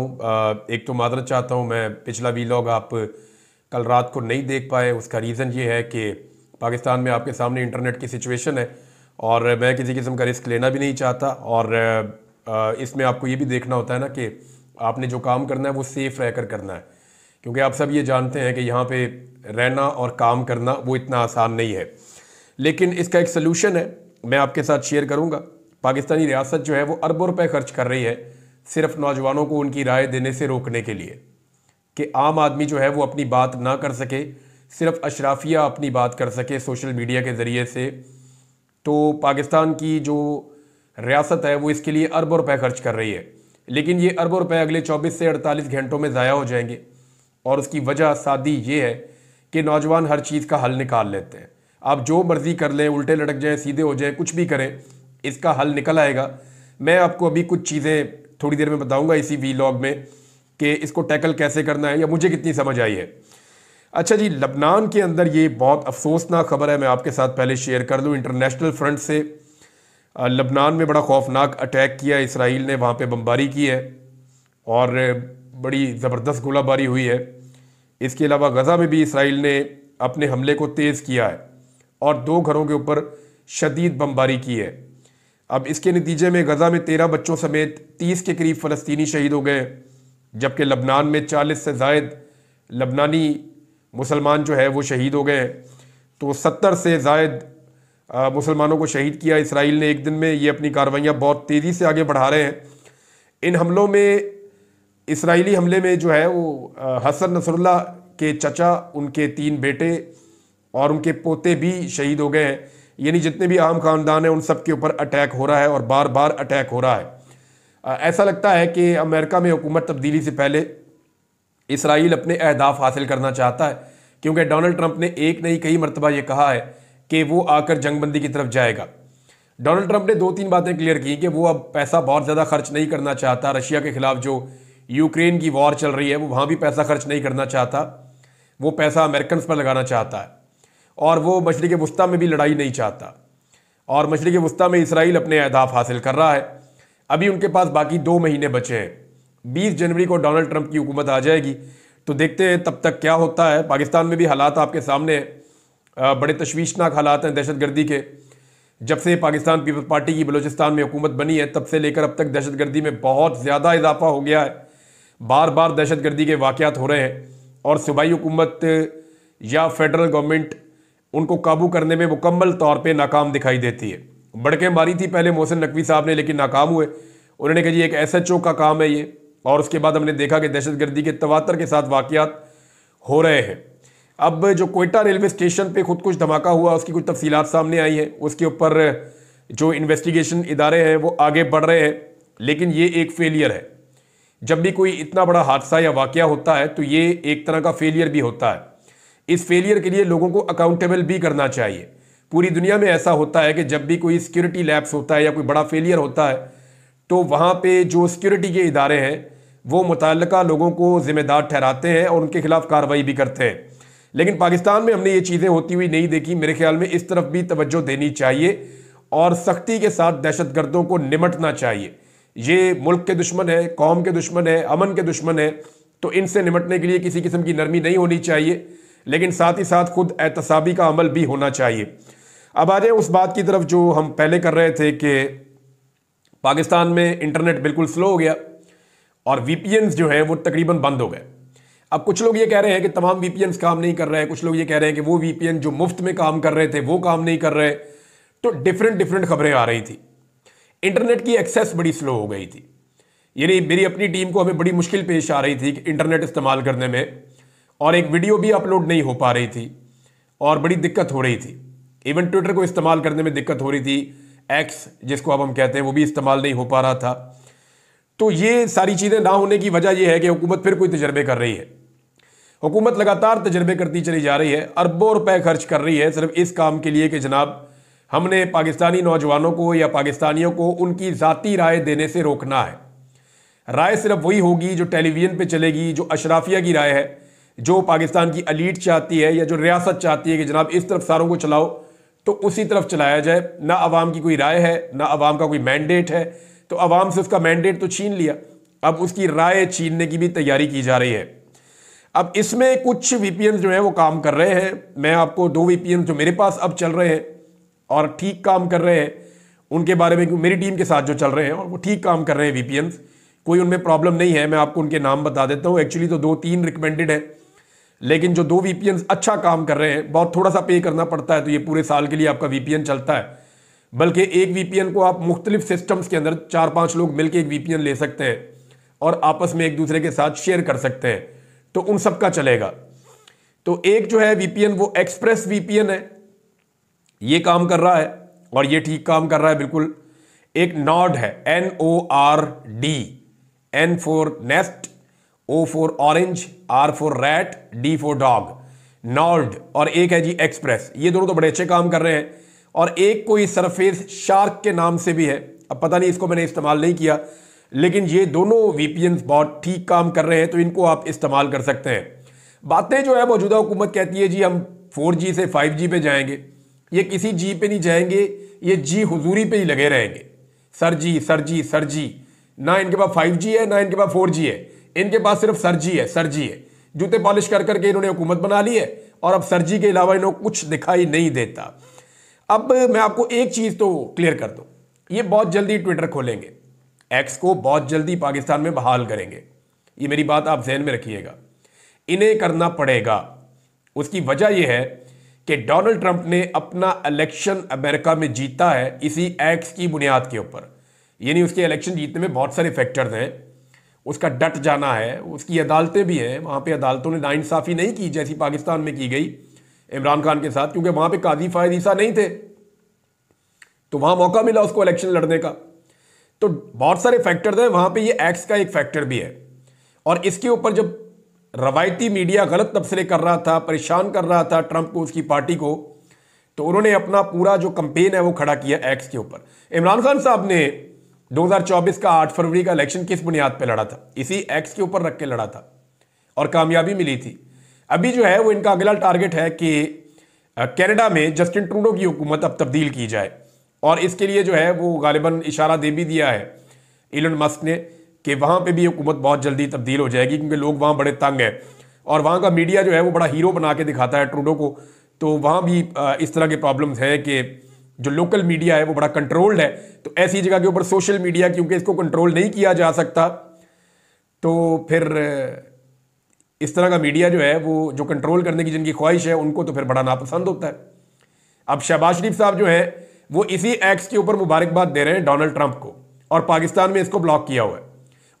एक तो मादरत चाहता हूँ मैं पिछला वीलॉग आप कल रात को नहीं देख पाए उसका रीज़न ये है कि पाकिस्तान में आपके सामने इंटरनेट की सिचुएशन है और मैं किसी किस्म का रिस्क लेना भी नहीं चाहता और इसमें आपको ये भी देखना होता है ना कि आपने जो काम करना है वो सेफ़ रह कर करना है क्योंकि आप सब ये जानते हैं कि यहाँ पे रहना और काम करना वो इतना आसान नहीं है लेकिन इसका एक सलूशन है मैं आपके साथ शेयर करूँगा पाकिस्तानी रियासत जो है वो अरबों रुपये खर्च कर रही है सिर्फ नौजवानों को उनकी राय देने से रोकने के लिए कि आम आदमी जो है वो अपनी बात ना कर सके सिर्फ अशराफिया अपनी बात कर सके सोशल मीडिया के ज़रिए से तो पाकिस्तान की जो रियासत है वो इसके लिए अरबों रुपए खर्च कर रही है लेकिन ये अरबों रुपए अगले 24 से 48 घंटों में ज़ाया हो जाएंगे और उसकी वजह सादी ये है कि नौजवान हर चीज़ का हल निकाल लेते हैं आप जो मर्ज़ी कर लें उल्टे लटक जाएँ सीधे हो जाएँ कुछ भी करें इसका हल निकल आएगा मैं आपको अभी कुछ चीज़ें थोड़ी देर में बताऊंगा इसी वी लॉग में कि इसको टैकल कैसे करना है या मुझे कितनी समझ आई है अच्छा जी लबनान के अंदर ये बहुत अफसोसनाक खबर है मैं आपके साथ पहले शेयर कर लूँ इंटरनेशनल फ्रंट से लबनान में बड़ा खौफनाक अटैक किया इसराइल ने वहाँ पर बमबारी की है और बड़ी ज़बरदस्त गोलाबारी हुई है इसके अलावा गज़ा में भी इसराइल ने अपने हमले को तेज़ किया है और दो घरों के ऊपर शदीद बमबारी की है अब इसके नतीजे में गजा में तेरह बच्चों समेत तीस के करीब फ़लस्तनी शहीद हो गए जबकि लबनान में चालीस से जायद लबनानी मुसलमान जो है वो शहीद हो गए तो सत्तर से जायद मुसलमानों को शहीद किया इसराइल ने एक दिन में ये अपनी कार्रवाइयाँ बहुत तेज़ी से आगे बढ़ा रहे हैं इन हमलों में इसराइली हमले में जो है वो हसन नसरुल्ला के चचा उनके तीन बेटे और उनके पोते भी शहीद हो गए हैं यानी जितने भी आम खानदान हैं उन सब के ऊपर अटैक हो रहा है और बार बार अटैक हो रहा है ऐसा लगता है कि अमेरिका में हुकूमत तब्दीली से पहले इसराइल अपने अहदाफ हासिल करना चाहता है क्योंकि डोनाल्ड ट्रंप ने एक नहीं कई मरतबा ये कहा है कि वो आकर जंगबंदी की तरफ जाएगा डोनाल्ड ट्रंप ने दो तीन बातें क्लियर की कि वो अब पैसा बहुत ज़्यादा खर्च नहीं करना चाहता रशिया के खिलाफ जो यूक्रेन की वॉर चल रही है वो वहाँ भी पैसा खर्च नहीं करना चाहता वो पैसा अमेरिकन पर लगाना चाहता है और वो मशरक़ वस्ती में भी लड़ाई नहीं चाहता और मशरक़ वस्ती में इसराइल अपने अहदाफ हासिल कर रहा है अभी उनके पास बाकी दो महीने बचे हैं बीस जनवरी को डोनाल्ड ट्रंप की हुकूमत आ जाएगी तो देखते हैं तब तक क्या होता है पाकिस्तान में भी हालात आपके सामने हैं बड़े तशवीशनाक हालात हैं दहशत गर्दी के जब से पाकिस्तान पीपल्स पार्टी की बलूचिस्तान में हुकूमत बनी है तब से लेकर अब तक दहशत गर्दी में बहुत ज़्यादा इजाफा हो गया है बार बार दहशत गर्दी के वाक़ हो रहे हैं और सूबाई हुकूमत या फेडरल गवर्नमेंट उनको काबू करने में मुकम्मल तौर पर नाकाम दिखाई देती है बड़के मारी थी पहले मोहसिन नकवी साहब ने लेकिन नाकाम हुए उन्होंने कहा जी एक एस एच ओ का काम है ये और उसके बाद हमने देखा कि दहशत गर्दी के तवातर के साथ वाकियात हो रहे हैं अब जो कोयटा रेलवे स्टेशन पे खुद कुछ धमाका हुआ उसकी कुछ तफसी सामने आई हैं उसके ऊपर जो इन्वेस्टिगेशन इदारे हैं वो आगे बढ़ रहे हैं लेकिन ये एक फेलियर है जब भी कोई इतना बड़ा हादसा या वाक़ होता है तो ये एक तरह का फेलियर भी होता है इस फेलियर के लिए लोगों को अकाउंटेबल भी करना चाहिए पूरी दुनिया में ऐसा होता है कि जब भी कोई सिक्योरिटी लैब्स होता है या कोई बड़ा फेलियर होता है तो वहाँ पर जो सिक्योरिटी के इदारे हैं वो मुतल लोगों को ज़िम्मेदार ठहराते हैं और उनके खिलाफ कार्रवाई भी करते हैं लेकिन पाकिस्तान में हमने ये चीज़ें होती हुई नहीं देखी मेरे ख्याल में इस तरफ भी तवज्जो देनी चाहिए और सख्ती के साथ दहशत गर्दों को निमटना चाहिए ये मुल्क के दुश्मन है कौम के दुश्मन है अमन के दुश्मन है तो इनसे निमटने के लिए किसी किस्म की नरमी नहीं होनी चाहिए लेकिन साथ ही साथ खुद एहतसाबी का अमल भी होना चाहिए अब आ जाए उस बात की तरफ जो हम पहले कर रहे थे कि पाकिस्तान में इंटरनेट बिल्कुल स्लो हो गया और वी जो हैं वो तकरीबन बंद हो गए अब कुछ लोग ये कह रहे हैं कि तमाम वी काम नहीं कर रहे हैं कुछ लोग ये कह रहे हैं कि वो वी जो मुफ्त में काम कर रहे थे वो काम नहीं कर रहे तो डिफरेंट डिफरेंट खबरें आ रही थी इंटरनेट की एक्सेस बड़ी स्लो हो गई थी यानी मेरी अपनी टीम को हमें बड़ी मुश्किल पेश आ रही थी कि इंटरनेट इस्तेमाल करने में और एक वीडियो भी अपलोड नहीं हो पा रही थी और बड़ी दिक्कत हो रही थी इवन ट्विटर को इस्तेमाल करने में दिक्कत हो रही थी एक्स जिसको अब हम कहते हैं वो भी इस्तेमाल नहीं हो पा रहा था तो ये सारी चीज़ें ना होने की वजह यह है कि हुकूमत फिर कोई तजर्बे कर रही है हुकूमत लगातार तजर्बे करती चली जा रही है अरबों रुपए खर्च कर रही है सिर्फ इस काम के लिए कि जनाब हमने पाकिस्तानी नौजवानों को या पाकिस्तानियों को उनकी ज़ाती राय देने से रोकना है राय सिर्फ वही होगी जो टेलीविज़न पे चलेगी जो अशराफिया की राय है जो पाकिस्तान की अलीट चाहती है या जो रियासत चाहती है कि जनाब इस तरफ सारों को चलाओ तो उसी तरफ चलाया जाए ना आवाम की कोई राय है ना आवाम का कोई मैंडेट है तो आवाम से उसका मैंडेट तो छीन लिया अब उसकी राय छीनने की भी तैयारी की जा रही है अब इसमें कुछ वी जो है वो काम कर रहे हैं मैं आपको दो वी जो मेरे पास अब चल रहे हैं और ठीक काम कर रहे हैं उनके बारे में मेरी टीम के साथ जो चल रहे हैं और वो ठीक काम कर रहे हैं वी कोई उनमें प्रॉब्लम नहीं है मैं आपको उनके नाम बता देता हूँ एक्चुअली तो दो तीन रिकमेंडेड हैं लेकिन जो दो वीपीएन अच्छा काम कर रहे हैं बहुत थोड़ा सा पे करना पड़ता है तो ये पूरे साल के लिए आपका वीपीएन चलता है बल्कि एक वीपीएन को आप मुख्तलिफ सिस्टम्स के अंदर चार पांच लोग मिलकर एक वीपीएन ले सकते हैं और आपस में एक दूसरे के साथ शेयर कर सकते हैं तो उन सबका चलेगा तो एक जो है वीपीएन वो एक्सप्रेस वीपीएन है ये काम कर रहा है और ये ठीक काम कर रहा है बिल्कुल एक नॉड है N O R D N for nest O for orange R for rat D for dog नॉल्ड और एक है जी एक्सप्रेस ये दोनों तो बड़े अच्छे काम कर रहे हैं और एक कोई सरफेस शार्क के नाम से भी है अब पता नहीं इसको मैंने इस्तेमाल नहीं किया लेकिन ये दोनों वीपीएन बहुत ठीक काम कर रहे हैं तो इनको आप इस्तेमाल कर सकते हैं बातें जो है मौजूदा हुकूमत कहती है जी हम 4G से 5G पे जाएंगे ये किसी जी पे नहीं जाएंगे ये जी हुजूरी पे ही लगे रहेंगे sir ji sir ji sir ji ना इनके पास 5G है ना इनके पास 4G है इनके पास सिर्फ सर्जी है सर्जी है जूते पॉलिश कर करके इन्होंने हुकूमत बना ली है और अब सर्जी के अलावा इन्होंने कुछ दिखाई नहीं देता अब मैं आपको एक चीज़ तो क्लियर कर दू ये बहुत जल्दी ट्विटर खोलेंगे एक्स को बहुत जल्दी पाकिस्तान में बहाल करेंगे ये मेरी बात आप जहन में रखिएगा इन्हें करना पड़ेगा उसकी वजह यह है कि डोनाल्ड ट्रंप ने अपना इलेक्शन अमेरिका में जीता है इसी एक्स की बुनियाद के ऊपर यानी उसके इलेक्शन जीतने में बहुत सारे फैक्टर्स हैं उसका डट जाना है उसकी अदालतें भी हैं वहाँ पे अदालतों ने नाइंसाफ़ी नहीं की जैसी पाकिस्तान में की गई इमरान खान के साथ क्योंकि वहाँ पे काजी फायद ईसा नहीं थे तो वहाँ मौका मिला उसको इलेक्शन लड़ने का तो बहुत सारे फैक्टर्स हैं वहाँ पे ये एक्स का एक फैक्टर भी है और इसके ऊपर जब रवायती मीडिया गलत तबसरे कर रहा था परेशान कर रहा था ट्रंप को उसकी पार्टी को तो उन्होंने अपना पूरा जो कंपेन है वो खड़ा किया एक्स के ऊपर इमरान खान साहब ने 2024 का 8 फरवरी का इलेक्शन किस बुनियाद पर लड़ा था इसी एक्स के ऊपर रख के लड़ा था और कामयाबी मिली थी अभी जो है वो इनका अगला टारगेट है कि कनाडा में जस्टिन ट्रूडो की हुकूमत अब तब्दील की जाए और इसके लिए जो है वो गालिबा इशारा दे भी दिया है इलन मस्क ने कि वहाँ पर भी हुकूमत बहुत जल्दी तब्दील हो जाएगी क्योंकि लोग वहाँ बड़े तंग हैं और वहाँ का मीडिया जो है वो बड़ा हीरो बना के दिखाता है ट्रूडो को तो वहाँ भी इस तरह के प्रॉब्लम्स हैं कि जो लोकल मीडिया है वो बड़ा कंट्रोल्ड है तो ऐसी जगह के ऊपर सोशल मीडिया क्योंकि इसको कंट्रोल नहीं किया जा सकता तो फिर इस तरह का मीडिया जो है वो जो कंट्रोल करने की जिनकी ख्वाहिश है उनको तो फिर बड़ा नापसंद होता है अब शहबाज शरीफ साहब जो हैं वो इसी एक्ट के ऊपर मुबारकबाद दे रहे हैं डोनाल्ड ट्रंप को और पाकिस्तान में इसको ब्लॉक किया हुआ है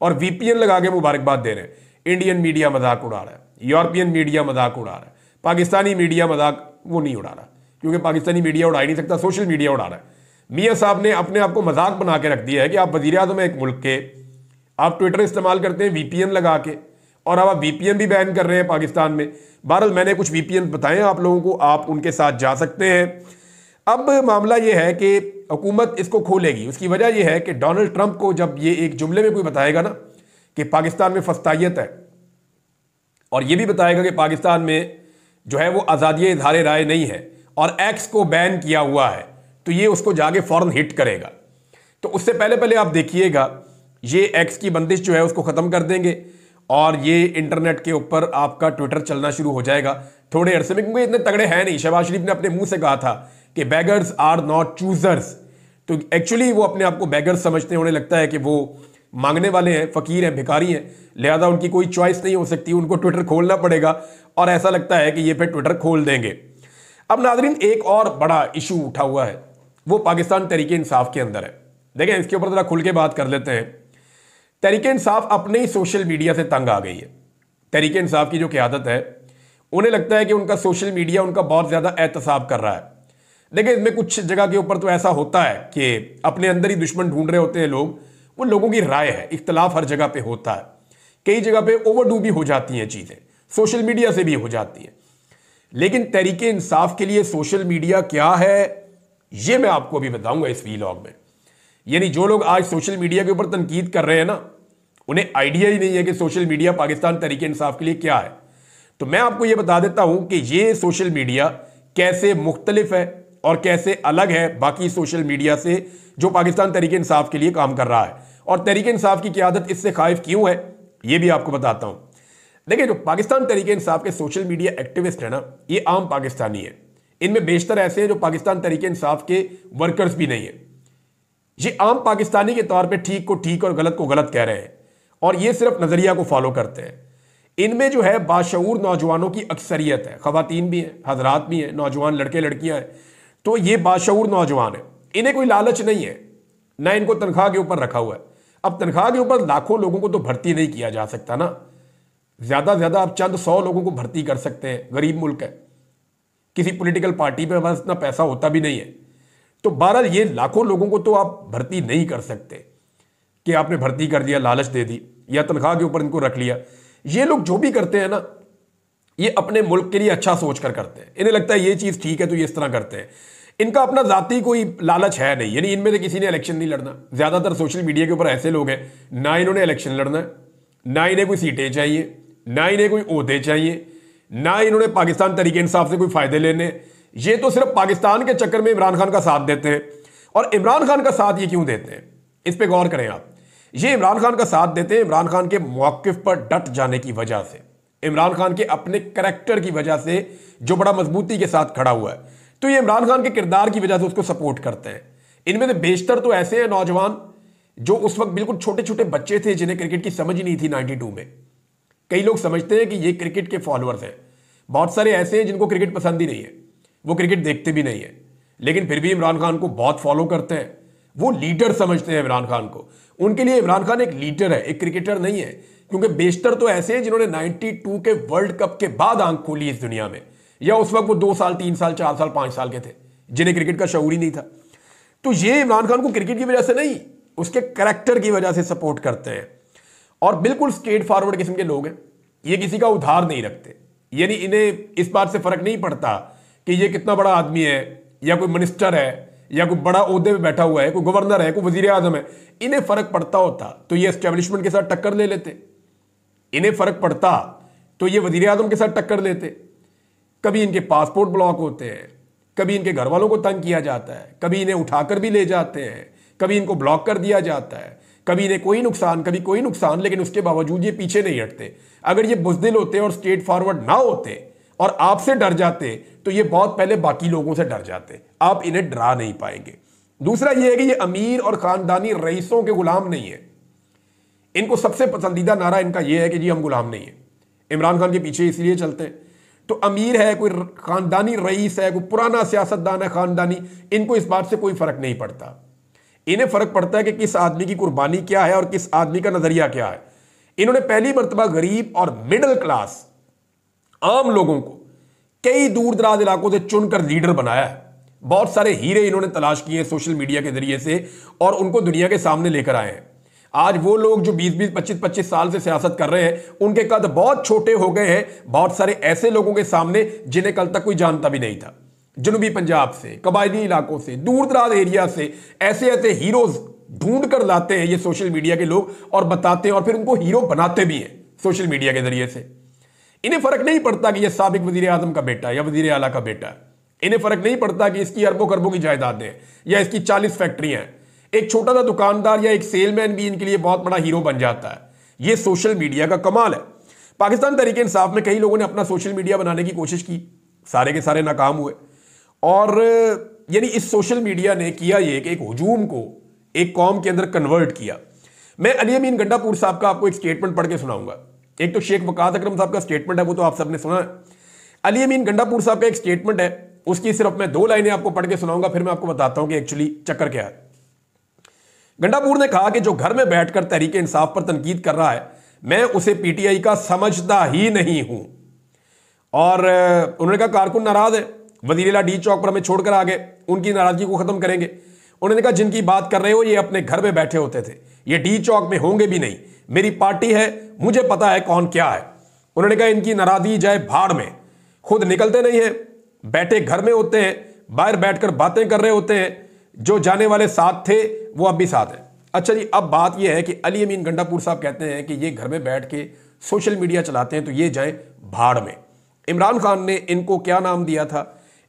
और वीपीएन लगा के मुबारकबाद दे रहे हैं इंडियन मीडिया मजाक उड़ा रहा है यूरोपियन मीडिया मजाक उड़ा रहा है पाकिस्तानी मीडिया मजाक वो नहीं उड़ा रहा क्योंकि पाकिस्तानी मीडिया उड़ा ही नहीं सकता सोशल मीडिया उड़ा रहा है मियाँ साहब ने अपने आप को मजाक बना के रख दिया है कि आप वजी अजम एक मुल्क के आप ट्विटर इस्तेमाल करते हैं वी लगा के और अब आप वी भी बैन कर रहे हैं पाकिस्तान में बहरहाल मैंने कुछ वी पी बताए आप लोगों को आप उनके साथ जा सकते हैं अब मामला ये है कि हुकूमत इसको खोलेगी उसकी वजह यह है कि डोनाल्ड ट्रंप को जब ये एक जुमले में कोई बताएगा ना कि पाकिस्तान में फस्ताइत है और ये भी बताएगा कि पाकिस्तान में जो है वो आज़ादी इजहार राय नहीं है और एक्स को बैन किया हुआ है तो ये उसको जाके फ़ौरन हिट करेगा तो उससे पहले पहले आप देखिएगा ये एक्स की बंदिश जो है उसको ख़त्म कर देंगे और ये इंटरनेट के ऊपर आपका ट्विटर चलना शुरू हो जाएगा थोड़े अरसे में क्योंकि इतने तगड़े हैं नहीं शहबाज शरीफ ने अपने मुंह से कहा था कि बैगर्स आर नॉट चूजर्स तो एक्चुअली वो अपने आप को बैगर्स समझते उन्हें लगता है कि वो मांगने वाले हैं फ़कीर हैं भिकारी हैं लिहाजा उनकी कोई चॉइस नहीं हो सकती उनको ट्विटर खोलना पड़ेगा और ऐसा लगता है कि ये फिर ट्विटर खोल देंगे अब नाजरीन एक और बड़ा इशू उठा हुआ है वो पाकिस्तान तरीके इंसाफ के अंदर है देखें इसके ऊपर ज़रा खुल के बात कर लेते हैं तरीके इंसाफ अपने ही सोशल मीडिया से तंग आ गई है तरीके इंसाफ की जो क्यादत है उन्हें लगता है कि उनका सोशल मीडिया उनका बहुत ज़्यादा एहतसाब कर रहा है देखिए इसमें कुछ जगह के ऊपर तो ऐसा होता है कि अपने अंदर ही दुश्मन ढूंढ रहे होते हैं लोग वो लोगों की राय है इख्तलाफ हर जगह पे होता है कई जगह पे ओवरडू भी हो जाती हैं चीज़ें सोशल मीडिया से भी हो जाती हैं लेकिन तरीके इंसाफ के लिए सोशल मीडिया क्या है ये मैं आपको अभी बताऊंगा इस वीलॉग में यानी जो लोग आज सोशल मीडिया के ऊपर तनकीद कर रहे हैं ना उन्हें आइडिया ही नहीं है कि सोशल मीडिया पाकिस्तान तरीके इंसाफ के लिए क्या है तो मैं आपको यह बता देता हूं कि ये सोशल मीडिया कैसे मुख्तलिफ है और कैसे अलग है बाकी सोशल मीडिया से जो पाकिस्तान तरीके इंसाफ के लिए काम कर रहा है और तरीके इंसाफ की क्यादत इससे खाइफ क्यों है यह भी आपको बताता हूं देखिए जो पाकिस्तान तरीके इंसाफ के सोशल मीडिया एक्टिविस्ट है ना ये आम पाकिस्तानी है इनमें बेशतर ऐसे हैं जो पाकिस्तान तरीके इंसाफ के वर्कर्स भी नहीं है ये आम पाकिस्तानी के तौर पे ठीक को ठीक और गलत को गलत कह रहे हैं और ये सिर्फ नज़रिया को फॉलो करते हैं इनमें जो है बाशूर नौजवानों की अक्सरियत है खातन भी हैं हजरात भी हैं नौजवान लड़के लड़कियां हैं तो ये बाशूर नौजवान है इन्हें कोई लालच नहीं है ना इनको तनख्वाह के ऊपर रखा हुआ है अब तनख्वाह के ऊपर लाखों लोगों को तो भर्ती नहीं किया जा सकता ना ज़्यादा से ज़्यादा आप चंद तो सौ लोगों को भर्ती कर सकते हैं गरीब मुल्क है किसी पॉलिटिकल पार्टी में हमारे इतना पैसा होता भी नहीं है तो बहरहाल ये लाखों लोगों को तो आप भर्ती नहीं कर सकते कि आपने भर्ती कर दिया लालच दे दी या तनख्वाह के ऊपर इनको रख लिया ये लोग जो भी करते हैं ना ये अपने मुल्क के लिए अच्छा सोच कर करते हैं इन्हें लगता है ये चीज़ ठीक है तो ये इस तरह करते हैं इनका अपना जाति कोई लालच है नहीं यानी इनमें से किसी ने इलेक्शन नहीं लड़ना ज़्यादातर सोशल मीडिया के ऊपर ऐसे लोग हैं ना इन्होंने इलेक्शन लड़ना है ना इन्हें कोई सीटें चाहिए ना इन्हें कोई अहदे चाहिए ना इन्होंने पाकिस्तान तरीके इंसाफ से कोई फ़ायदे लेने ये तो सिर्फ पाकिस्तान के चक्कर में इमरान खान का साथ देते हैं और इमरान खान का साथ ये क्यों देते हैं इस पर गौर करें आप ये इमरान खान का साथ देते हैं इमरान खान के मौक़ पर डट जाने की वजह से इमरान खान के अपने करेक्टर की वजह से जो बड़ा मजबूती के साथ खड़ा हुआ है तो ये इमरान खान के किरदार की वजह से उसको सपोर्ट करते हैं इनमें से बेशतर तो ऐसे हैं नौजवान जो उस वक्त बिल्कुल छोटे छोटे बच्चे थे जिन्हें क्रिकेट की समझ ही नहीं थी 92 में कई लोग समझते हैं कि ये क्रिकेट के फॉलोअर्स हैं बहुत सारे ऐसे हैं जिनको क्रिकेट पसंद ही नहीं है वो क्रिकेट देखते भी नहीं है लेकिन फिर भी इमरान खान को बहुत फॉलो करते हैं वो लीडर समझते हैं इमरान खान को उनके लिए इमरान खान एक लीडर है एक क्रिकेटर नहीं है क्योंकि बेशतर तो ऐसे हैं जिन्होंने 92 के वर्ल्ड कप के बाद आंख खोली इस दुनिया में या उस वक्त वो दो साल तीन साल चार साल पांच साल के थे जिन्हें क्रिकेट का शौर ही नहीं था तो ये इमरान खान को क्रिकेट की वजह से नहीं उसके करेक्टर की वजह से सपोर्ट करते हैं और बिल्कुल स्ट्रेट फॉरवर्ड किस्म के लोग हैं ये किसी का उधार नहीं रखते यानी इन्हें इस बात से फर्क नहीं पड़ता कि ये कितना बड़ा आदमी है या कोई मिनिस्टर है या कोई बड़ा अहदे में बैठा हुआ है कोई गवर्नर है कोई वजीर आजम है इन्हें फर्क पड़ता होता तो ये इस्टेब्लिशमेंट के साथ टक्कर ले लेते इन्हें फर्क पड़ता तो ये वजीर आजम के साथ टक्कर लेते कभी इनके पासपोर्ट ब्लॉक होते हैं कभी इनके घर वालों को तंग किया जाता है कभी इन्हें उठाकर भी ले जाते हैं कभी इनको ब्लॉक कर दिया जाता है कभी ने कोई नुकसान कभी कोई नुकसान लेकिन उसके बावजूद ये पीछे नहीं हटते अगर ये बुजदिल होते और स्ट्रेट फॉरवर्ड ना होते और आपसे डर जाते तो ये बहुत पहले बाकी लोगों से डर जाते आप इन्हें डरा नहीं पाएंगे दूसरा ये है कि ये अमीर और खानदानी रईसों के गुलाम नहीं है इनको सबसे पसंदीदा नारा इनका यह है कि जी हम गुलाम नहीं है इमरान खान के पीछे इसलिए चलते हैं तो अमीर है कोई खानदानी रईस है कोई पुराना सियासतदान है खानदानी इनको इस बात से कोई फर्क नहीं पड़ता इन्हें फ़र्क पड़ता है कि किस आदमी की कुर्बानी क्या है और किस आदमी का नज़रिया क्या है इन्होंने पहली मरतबा गरीब और मिडल क्लास आम लोगों को कई दूर दराज इलाकों से चुनकर लीडर बनाया है बहुत सारे हीरे इन्होंने तलाश किए हैं सोशल मीडिया के जरिए से और उनको दुनिया के सामने लेकर आए हैं आज वो लोग जो 20 20 25 25 साल से सियासत कर रहे हैं उनके कद बहुत छोटे हो गए हैं बहुत सारे ऐसे लोगों के सामने जिन्हें कल तक कोई जानता भी नहीं था जनूबी पंजाब से कबायली इलाकों से दूर दराज एरिया से ऐसे ऐसे हीरोज ढूंढ कर लाते हैं ये सोशल मीडिया के लोग और बताते हैं और फिर उनको हीरो बनाते भी हैं सोशल मीडिया के जरिए से इन्हें फर्क नहीं पड़ता कि यह सबक वजीर आजम का बेटा या वजीर अला का बेटा है इन्हें फर्क नहीं पड़ता कि इसकी अरबों खरबों की जायदादें हैं या इसकी चालीस फैक्ट्रियां हैं एक छोटा सा दुकानदार या एक सेलमैन भी इनके लिए बहुत बड़ा हीरो बन जाता है ये सोशल मीडिया का कमाल है पाकिस्तान तरीके इंसाफ में कई लोगों ने अपना सोशल मीडिया बनाने की कोशिश की सारे के सारे नाकाम हुए और यानी इस सोशल मीडिया ने किया ये कि एक हजूम को एक कौम के अंदर कन्वर्ट किया मैं अली अमीन गंडापुर साहब का आपको एक स्टेटमेंट पढ़ के सुनाऊंगा एक तो शेख वकात अक्रम साहब का स्टेटमेंट है वो तो आप सबने सुना है अली अमीन गंडापुर साहब का एक स्टेटमेंट है उसकी सिर्फ मैं दो लाइनें आपको पढ़ के सुनाऊंगा फिर मैं आपको बताता हूं कि एक्चुअली चक्कर क्या है गंडापुर ने कहा कि जो घर में बैठकर तहरीक इंसाफ पर तनकीद कर रहा है मैं उसे पीटीआई का समझता ही नहीं हूं और उन्होंने कहा कारकुन नाराज है वजीरेला डी चौक पर हमें छोड़कर आ गए उनकी नाराजगी को खत्म करेंगे उन्होंने कहा जिनकी बात कर रहे हो ये अपने घर में बैठे होते थे ये डी चौक में होंगे भी नहीं मेरी पार्टी है मुझे पता है कौन क्या है उन्होंने कहा इनकी नाराजगी जाए भाड़ में खुद निकलते नहीं है बैठे घर में होते हैं बाहर बैठकर बातें कर रहे होते हैं जो जाने वाले साथ थे वो अब भी साथ हैं अच्छा जी अब बात यह है कि अली अमीन गंडापुर साहब कहते हैं कि ये घर में बैठ के सोशल मीडिया चलाते हैं तो ये जाए भाड़ में इमरान खान ने इनको क्या नाम दिया था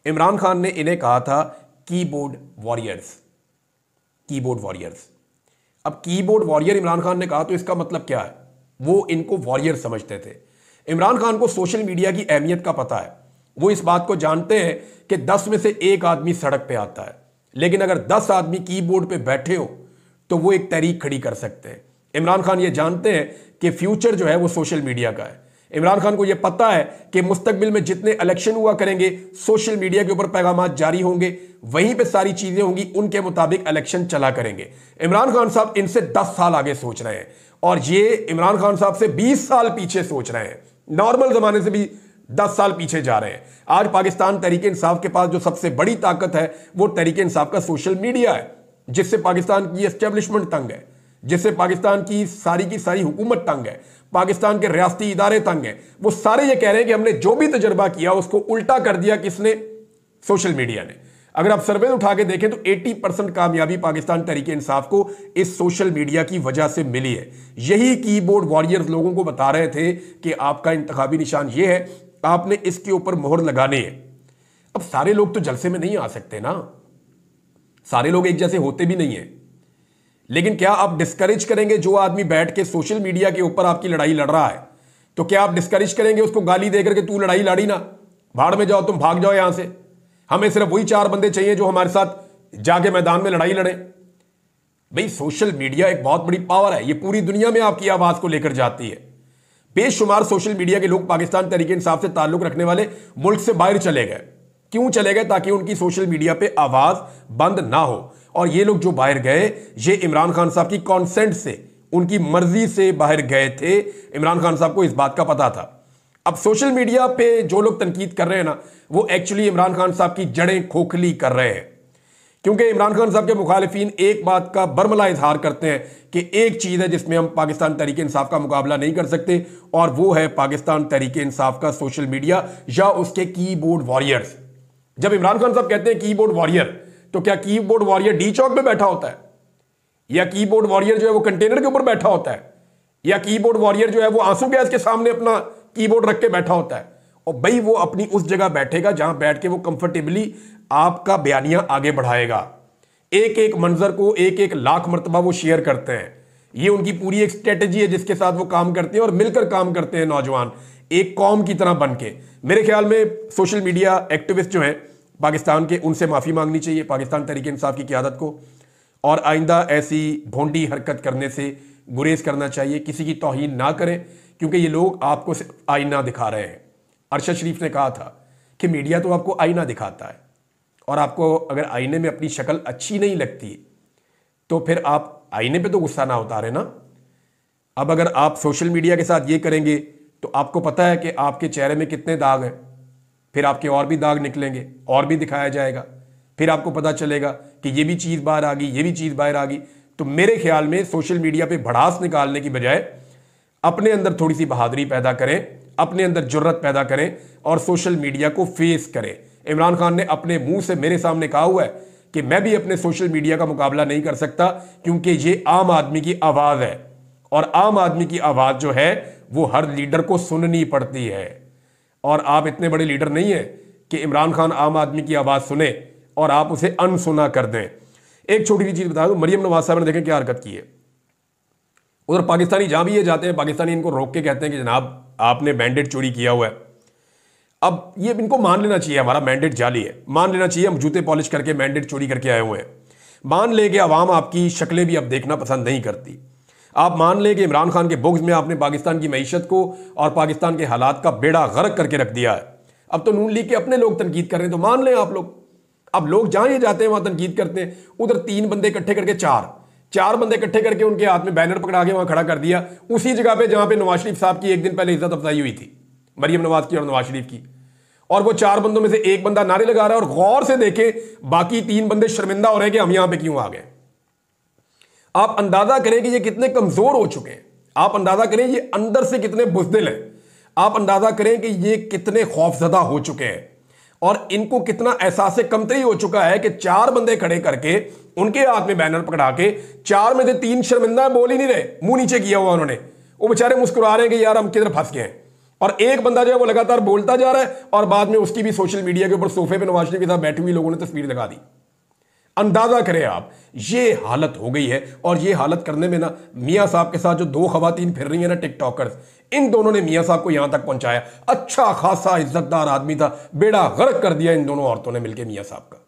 इमरान खान ने इन्हें कहा था कीबोर्ड वॉरियर्स कीबोर्ड वॉरियर्स अब कीबोर्ड वॉरियर इमरान खान ने कहा तो इसका मतलब क्या है वो इनको वॉरियर समझते थे इमरान खान को सोशल मीडिया की अहमियत का पता है वो इस बात को जानते हैं कि दस में से एक आदमी सड़क पे आता है लेकिन अगर दस आदमी कीबोर्ड पे बैठे हो तो वो एक तहरीक खड़ी कर सकते हैं इमरान खान ये जानते हैं कि फ्यूचर जो है वो सोशल मीडिया का है इमरान खान को यह पता है कि मुस्तकबिल में जितने इलेक्शन हुआ करेंगे सोशल मीडिया के ऊपर पैगाम जारी होंगे वहीं पे सारी चीज़ें होंगी उनके मुताबिक इलेक्शन चला करेंगे इमरान खान साहब इनसे 10 साल आगे सोच रहे हैं और ये इमरान खान साहब से 20 साल पीछे सोच रहे हैं नॉर्मल ज़माने से भी दस साल पीछे जा रहे हैं आज पाकिस्तान तरीके इंसाफ के पास जो सबसे बड़ी ताकत है वो तरीके इंसाफ का सोशल मीडिया है जिससे पाकिस्तान की एस्टेब्लिशमेंट तंग है जिससे पाकिस्तान की सारी की सारी हुकूमत तंग है पाकिस्तान के रियाती इदारे तंग हैं वो सारे ये कह रहे हैं कि हमने जो भी तजर्बा किया उसको उल्टा कर दिया किसने सोशल मीडिया ने अगर आप सर्वे उठा के देखें तो 80 परसेंट कामयाबी पाकिस्तान तरीके इंसाफ को इस सोशल मीडिया की वजह से मिली है यही कीबोर्ड वॉरियर्स लोगों को बता रहे थे कि आपका इंतबी निशान ये है आपने इसके ऊपर मोहर लगाने हैं अब सारे लोग तो जलसे में नहीं आ सकते ना सारे लोग एक जैसे होते भी नहीं हैं लेकिन क्या आप डिस्करेज करेंगे जो आदमी बैठ के सोशल मीडिया के ऊपर आपकी लड़ाई लड़ रहा है तो क्या आप डिस्करेज करेंगे उसको गाली देकर के तू लड़ाई लड़ी ना भाड़ में जाओ तुम भाग जाओ यहां से हमें सिर्फ वही चार बंदे चाहिए जो हमारे साथ जाके मैदान में लड़ाई लड़े भाई सोशल मीडिया एक बहुत बड़ी पावर है ये पूरी दुनिया में आपकी आवाज को लेकर जाती है बेशुमार सोशल मीडिया के लोग पाकिस्तान तरीके इंसाफ से ताल्लुक रखने वाले मुल्क से बाहर चले गए क्यों चले गए ताकि उनकी सोशल मीडिया पे आवाज बंद ना हो और ये लोग जो बाहर गए ये इमरान खान साहब की कॉन्सेंट से उनकी मर्जी से बाहर गए थे इमरान खान साहब को इस बात का पता था अब सोशल मीडिया पे जो लोग तनकीद कर रहे हैं ना वो एक्चुअली इमरान खान साहब की जड़ें खोखली कर रहे हैं क्योंकि इमरान खान साहब के मुखालफन एक बात का बर्मला इजहार करते हैं कि एक चीज़ है जिसमें हम पाकिस्तान तरीके इंसाफ का मुकाबला नहीं कर सकते और वो है पाकिस्तान तरीके इंसाफ का सोशल मीडिया या उसके कीबोर्ड वॉरियर्स जब इमरान खान साहब कहते हैं कीबोर्ड वॉरियर तो क्या कीबोर्ड वॉरियर डी चौक पे बैठा होता है या कीबोर्ड वॉरियर जो है वो कंटेनर के ऊपर बैठा होता है या कीबोर्ड वॉरियर जो है वो आंसू गैस के सामने अपना कीबोर्ड रख के बैठा होता है और भाई वो अपनी उस जगह बैठेगा जहां बैठ के वो कंफर्टेबली आपका बयानिया आगे बढ़ाएगा एक एक मंजर को एक एक लाख मरतबा वो शेयर करते हैं ये उनकी पूरी एक स्ट्रेटजी है जिसके साथ वो काम करते हैं और मिलकर काम करते हैं नौजवान एक कॉम की तरह बन के मेरे ख्याल में सोशल मीडिया एक्टिविस्ट जो हैं पाकिस्तान के उनसे माफ़ी मांगनी चाहिए पाकिस्तान तरीके इंसाफ की क्यादत को और आइंदा ऐसी भोंडी हरकत करने से गुरेज करना चाहिए किसी की तोहन ना करें क्योंकि ये लोग आपको आईना दिखा रहे हैं अरशद शरीफ ने कहा था कि मीडिया तो आपको आईना दिखाता है और आपको अगर आईने में अपनी शक्ल अच्छी नहीं लगती तो फिर आप आईने पे तो गुस्सा ना उतारे ना अब अगर आप सोशल मीडिया के साथ ये करेंगे तो आपको पता है कि आपके चेहरे में कितने दाग हैं फिर आपके और भी दाग निकलेंगे और भी दिखाया जाएगा फिर आपको पता चलेगा कि ये भी चीज़ बाहर आ गई ये भी चीज़ बाहर आ गई तो मेरे ख्याल में सोशल मीडिया पे भड़ास निकालने की बजाय अपने अंदर थोड़ी सी बहादुरी पैदा करें अपने अंदर जरूरत पैदा करें और सोशल मीडिया को फेस करें इमरान खान ने अपने मुंह से मेरे सामने कहा हुआ है कि मैं भी अपने सोशल मीडिया का मुकाबला नहीं कर सकता क्योंकि ये आम आदमी की आवाज़ है और आम आदमी की आवाज़ जो है वो हर लीडर को सुननी पड़ती है और आप इतने बड़े लीडर नहीं हैं कि इमरान खान आम आदमी की आवाज़ सुने और आप उसे अनसुना कर दें एक छोटी सी चीज़ बता दूँ मरियम नवाज साहब ने देखें क्या हरकत की है उधर पाकिस्तानी जहाँ भी ये जाते हैं पाकिस्तानी इनको रोक के कहते हैं कि जनाब आपने मैंडेट चोरी किया हुआ है अब ये इनको मान लेना चाहिए हमारा मैंडेट जाली है मान लेना चाहिए हम जूते पॉलिश करके मैंडेट चोरी करके आए हुए हैं मान ले कि आवाम आपकी शक्लें भी अब देखना पसंद नहीं करती आप मान लें कि इमरान खान के बुग्स में आपने पाकिस्तान की मीशत को और पाकिस्तान के हालात का बेड़ा गर्क करके रख दिया है अब तो नून लीग के अपने लोग तनकीद कर रहे हैं तो मान लें आप लोग अब लोग जहाँ ही जाते हैं वहाँ तनकीद करते हैं उधर तीन बंदे इकट्ठे करके चार चार बंदे इकट्ठे करके उनके हाथ में बैनर पकड़ा के वहाँ खड़ा कर दिया उसी जगह पर जहाँ पे नवाज शरीफ साहब की एक दिन पहले इज्जत अफजाई हुई थी मरीम नवाज की और नवाज शरीफ की और वो चार बंदों में से एक बंदा नारे लगा रहा है और गौर से देखें बाकी तीन बंदे शर्मिंदा हो रहे हैं कि हम यहाँ पे क्यों आ गए आप अंदाज़ा करें कि ये कितने कमज़ोर हो चुके हैं आप अंदाज़ा करें ये अंदर से कितने बुजदिल हैं आप अंदाज़ा करें कि ये कितने खौफजदा हो चुके हैं और इनको कितना एहसास कमतरी हो चुका है कि चार बंदे खड़े करके उनके हाथ में बैनर पकड़ा के चार में से तीन शर्मिंदा बोल ही नहीं रहे मुंह नीचे किया हुआ उन्होंने वो बेचारे मुस्कुरा रहे हैं कि यार हम किधर फंस गए और एक बंदा जो है वो लगातार बोलता जा रहा है और बाद में उसकी भी सोशल मीडिया के ऊपर सोफे पे नवाज शरीफ के साथ बैठी हुई लोगों ने तस्वीर लगा दी अंदाज़ा करें आप ये हालत हो गई है और ये हालत करने में ना मियाँ साहब के साथ जो दो खातन फिर रही हैं ना टिकटॉकर्स इन दोनों ने मियाँ साहब को यहाँ तक पहुँचाया अच्छा खासा इज्जतदार आदमी था बेड़ा गर्क कर दिया इन दोनों औरतों ने मिलकर मियाँ साहब का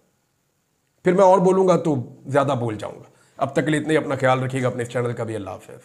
फिर मैं और बोलूँगा तो ज़्यादा बोल जाऊँगा अब तक के लिए इतना ही अपना ख्याल रखिएगा अपने चैनल का भी अल्लाह हाफ